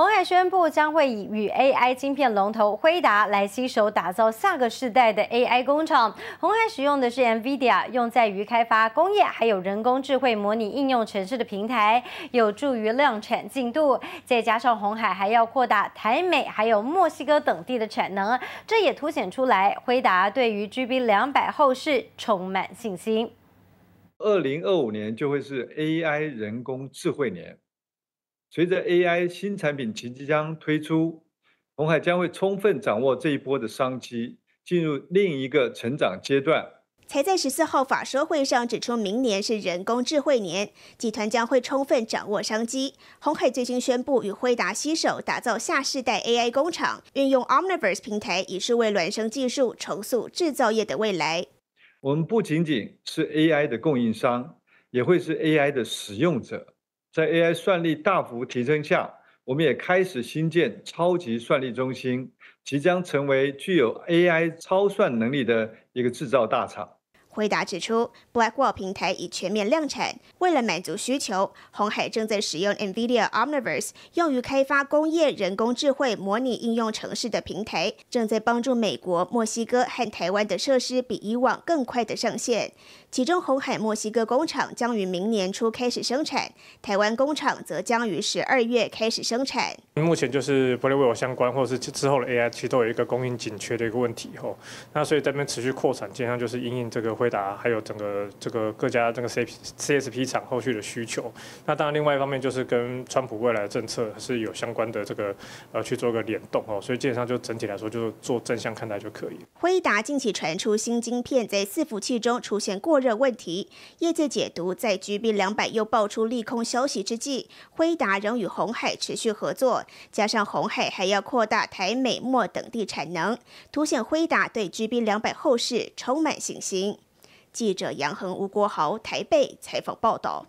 红海宣布将会以与 AI 晶片龙头辉达来携手打造下个世代的 AI 工厂。红海使用的是 NVIDIA 用在于开发工业还有人工智慧模拟应用城市的平台，有助于量产进度。再加上红海还要扩大台美还有墨西哥等地的产能，这也凸显出来辉达对于 GB 两百后市充满信心。二零二五年就会是 AI 人工智慧年。随着 AI 新产品即将推出，鸿海将会充分掌握这一波的商机，进入另一个成长阶段。才在十四号法说会上指出，明年是人工智慧年，集团将会充分掌握商机。鸿海最新宣布与惠达携手打造下世代 AI 工厂，运用 OmniVerse 平台，以是为孪生技术重塑制造业的未来。我们不仅仅是 AI 的供应商，也会是 AI 的使用者。在 AI 算力大幅提升下，我们也开始新建超级算力中心，即将成为具有 AI 超算能力的一个制造大厂。回答指出，Blackwell 平台已全面量产。为了满足需求，红海正在使用 NVIDIA Omniverse 用于开发工业人工智慧模拟应用城市的平台，正在帮助美国、墨西哥和台湾的设施比以往更快的上线。其中，红海墨西哥工厂将于明年初开始生产，台湾工厂则将于十二月开始生产。目前就是 Blackwell 相关或者是之后的 AI，其实都有一个供应紧缺的一个问题哦。那所以这边持续扩产，基本上就是因应这个。惠达还有整个这个各家这个 C C S P 厂后续的需求，那当然另外一方面就是跟川普未来的政策是有相关的这个呃去做个联动哦，所以基本上就整体来说就做正向看待就可以。辉达近期传出新晶片在伺服器中出现过热问题，业界解读在 G B 两百又爆出利空消息之际，辉达仍与红海持续合作，加上红海还要扩大台美墨等地产能，凸显辉达对 G B 两百后市充满信心。记者杨恒、吴国豪台北采访报道。